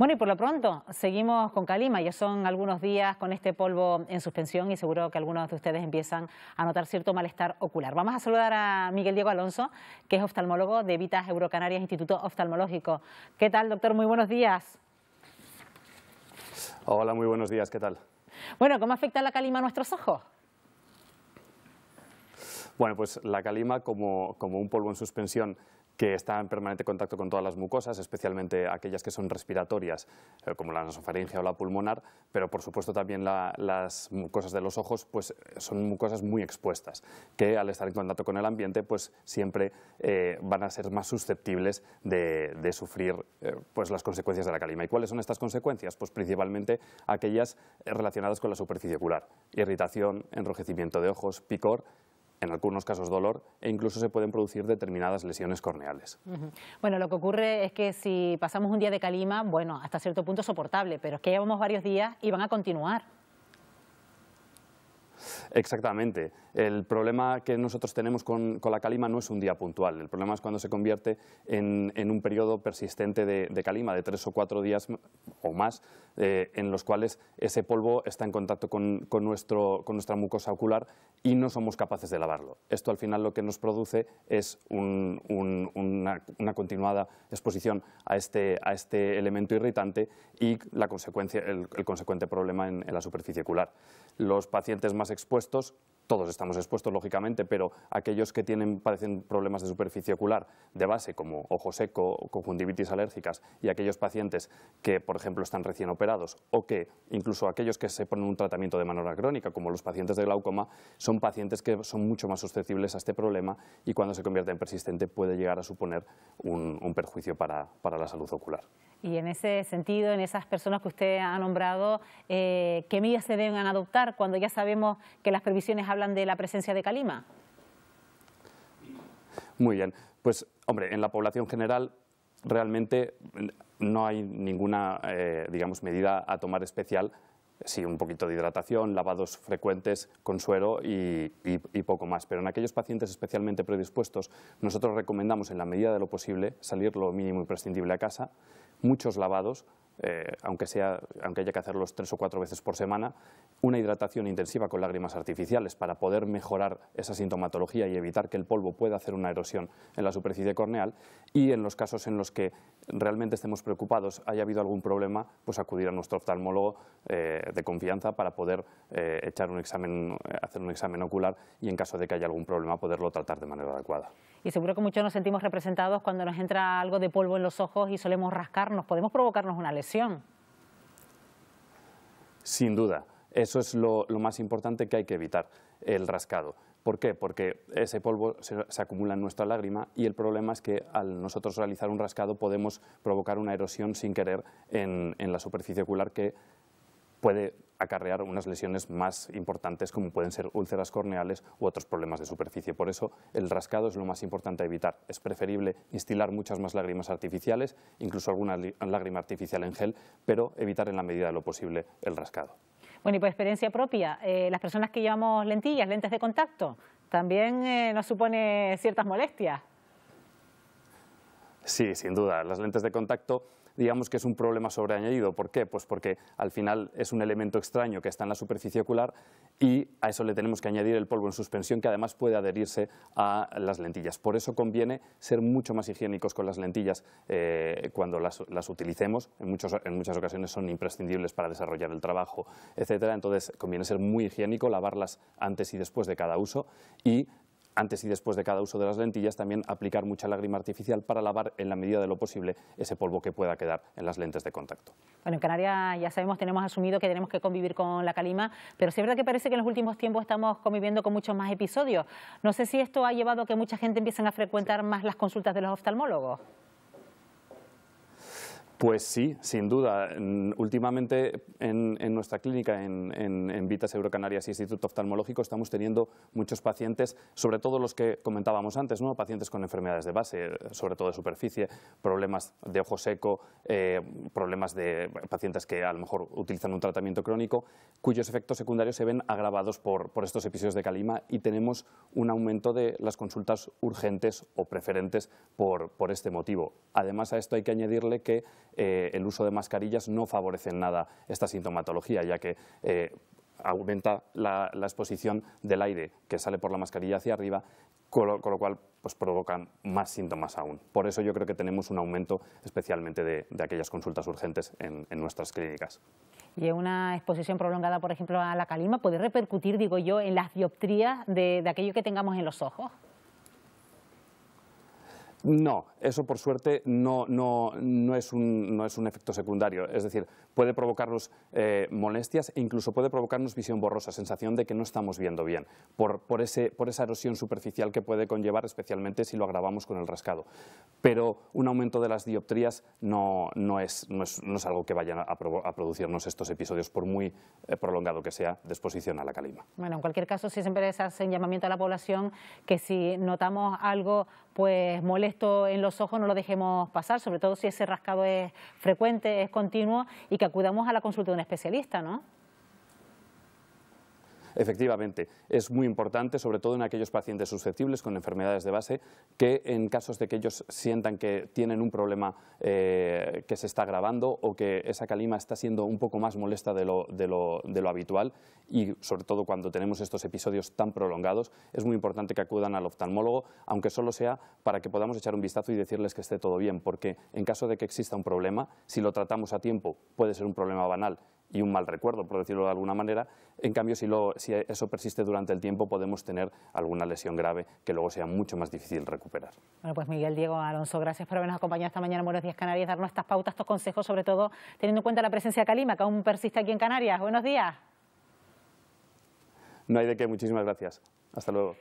Bueno, y por lo pronto, seguimos con calima. Ya son algunos días con este polvo en suspensión y seguro que algunos de ustedes empiezan a notar cierto malestar ocular. Vamos a saludar a Miguel Diego Alonso, que es oftalmólogo de Vitas Eurocanarias Instituto Oftalmológico. ¿Qué tal, doctor? Muy buenos días. Hola, muy buenos días. ¿Qué tal? Bueno, ¿cómo afecta la calima a nuestros ojos? Bueno, pues la calima como, un polvo en suspensión que está en permanente contacto con todas las mucosas, especialmente aquellas que son respiratorias, eh, como la nasofaringe o la pulmonar, pero por supuesto también las mucosas de los ojos, pues eh, son mucosas muy expuestas, que al estar en contacto con el ambiente, pues siempre eh, van a ser más susceptibles de, sufrir pues las consecuencias de la calima. ¿Y cuáles son estas consecuencias? Pues principalmente aquellas relacionadas con la superficie ocular, irritación, enrojecimiento de ojos, picor en algunos casos dolor e incluso se pueden producir determinadas lesiones corneales. Bueno, lo que ocurre es que si pasamos un día de calima, bueno, hasta cierto punto soportable, pero es que llevamos varios días y van a continuar. Exactamente. El problema que nosotros tenemos con, la calima no es un día puntual. El problema es cuando se convierte en, un periodo persistente de, calima, de tres o cuatro días o más, eh, en los cuales ese polvo está en contacto con, nuestro, con nuestra mucosa ocular y no somos capaces de lavarlo. Esto al final lo que nos produce es una, continuada exposición a este, a este elemento irritante y la consecuencia, el, consecuente problema en, en la superficie ocular. Los pacientes más expuestos impuestos todos estamos expuestos, lógicamente, pero aquellos que tienen, padecen problemas de superficie ocular de base, como ojo seco, conjuntivitis alérgicas, y aquellos pacientes que, por ejemplo, están recién operados, o que incluso aquellos que se ponen un tratamiento de manera crónica, como los pacientes de glaucoma, son pacientes que son mucho más susceptibles a este problema y cuando se convierte en persistente puede llegar a suponer un, perjuicio para, para la salud ocular. Y en ese sentido, en esas personas que usted ha nombrado, eh, ¿qué medidas se deben adoptar cuando ya sabemos que las previsiones hablan de la presencia de calima? Muy bien. Pues, hombre, en la población general realmente no hay ninguna, eh, digamos, medida a tomar especial. Sí, un poquito de hidratación, lavados frecuentes con suero y, poco más. Pero en aquellos pacientes especialmente predispuestos, nosotros recomendamos, en la medida de lo posible, salir lo mínimo imprescindible a casa, muchos lavados, eh, aunque, sea, aunque haya que hacerlos tres o cuatro veces por semana, una hidratación intensiva con lágrimas artificiales para poder mejorar esa sintomatología y evitar que el polvo pueda hacer una erosión en la superficie corneal y en los casos en los que realmente estemos preocupados, haya habido algún problema, pues acudir a nuestro oftalmólogo eh, de confianza para poder eh, echar un examen, hacer un examen ocular y en caso de que haya algún problema poderlo tratar de manera adecuada. Y seguro que muchos nos sentimos representados cuando nos entra algo de polvo en los ojos y solemos rascarnos, podemos provocarnos una lesión. Sin duda, eso es lo, más importante que hay que evitar, el rascado. ¿Por qué? Porque ese polvo se, acumula en nuestra lágrima y el problema es que al nosotros realizar un rascado podemos provocar una erosión sin querer en, en la superficie ocular que puede acarrear unas lesiones más importantes como pueden ser úlceras corneales u otros problemas de superficie. Por eso el rascado es lo más importante a evitar. Es preferible instilar muchas más lágrimas artificiales, incluso alguna lágrima artificial en gel, pero evitar en la medida de lo posible el rascado. Bueno, y por experiencia propia, eh, las personas que llevamos lentillas, lentes de contacto, también eh, nos supone ciertas molestias. Sí, sin duda. Las lentes de contacto digamos que es un problema sobreañadido. ¿Por qué? Pues porque al final es un elemento extraño que está en la superficie ocular y a eso le tenemos que añadir el polvo en suspensión que además puede adherirse a las lentillas. Por eso conviene ser mucho más higiénicos con las lentillas eh, cuando las, utilicemos. En, muchas ocasiones son imprescindibles para desarrollar el trabajo, etcétera. Entonces conviene ser muy higiénico, lavarlas antes y después de cada uso y antes y después de cada uso de las lentillas, también aplicar mucha lágrima artificial para lavar en la medida de lo posible ese polvo que pueda quedar en las lentes de contacto. Bueno, en Canarias ya sabemos, tenemos asumido que tenemos que convivir con la calima, pero sí es verdad que parece que en los últimos tiempos estamos conviviendo con muchos más episodios. No sé si esto ha llevado a que mucha gente empiece a frecuentar más las consultas de los oftalmólogos. Pues sí, sin duda. Últimamente en, nuestra clínica, en, Vitas Eurocanarias Instituto Oftalmológico, estamos teniendo muchos pacientes, sobre todo los que comentábamos antes, ¿no? pacientes con enfermedades de base, sobre todo de superficie, problemas de ojo seco, eh, problemas de pacientes que a lo mejor utilizan un tratamiento crónico, cuyos efectos secundarios se ven agravados por, estos episodios de calima y tenemos un aumento de las consultas urgentes o preferentes por este motivo. Además a esto hay que añadirle que eh, el uso de mascarillas no favorece en nada esta sintomatología, ya que eh, aumenta la, exposición del aire que sale por la mascarilla hacia arriba, con lo, cual pues, provocan más síntomas aún. Por eso yo creo que tenemos un aumento especialmente de, aquellas consultas urgentes en, nuestras clínicas. Y una exposición prolongada, por ejemplo, a la calima puede repercutir, digo yo, en las dioptrías de aquello que tengamos en los ojos. No, eso por suerte no, es, un, no es un efecto secundario. Es decir, puede provocarnos eh, molestias e incluso puede provocarnos visión borrosa, sensación de que no estamos viendo bien, por, por, ese, por esa erosión superficial que puede conllevar, especialmente si lo agravamos con el rascado. Pero un aumento de las dioptrías no, es, algo que vaya a, producirnos estos episodios, por muy eh, prolongado que sea de exposición a la calima. Bueno, en cualquier caso, sí siempre se hace un llamamiento a la población que si notamos algo pues molesto en los ojos no lo dejemos pasar, sobre todo si ese rascado es frecuente, es continuo y que acudamos a la consulta de un especialista, ¿no? Efectivamente, es muy importante, sobre todo en aquellos pacientes susceptibles con enfermedades de base, que en casos de que ellos sientan que tienen un problema eh, que se está agravando o que esa calima está siendo un poco más molesta de lo habitual y sobre todo cuando tenemos estos episodios tan prolongados, es muy importante que acudan al oftalmólogo, aunque solo sea para que podamos echar un vistazo y decirles que esté todo bien, porque en caso de que exista un problema, si lo tratamos a tiempo puede ser un problema banal y un mal recuerdo, por decirlo de alguna manera. En cambio, si, eso persiste durante el tiempo, podemos tener alguna lesión grave que luego sea mucho más difícil recuperar. Bueno, pues Miguel, Diego, Alonso, gracias por habernos acompañado esta mañana en Buenos Días Canarias, darnos estas pautas, estos consejos, sobre todo teniendo en cuenta la presencia de Calima, que aún persiste aquí en Canarias. Buenos días. No hay de qué, muchísimas gracias. Hasta luego.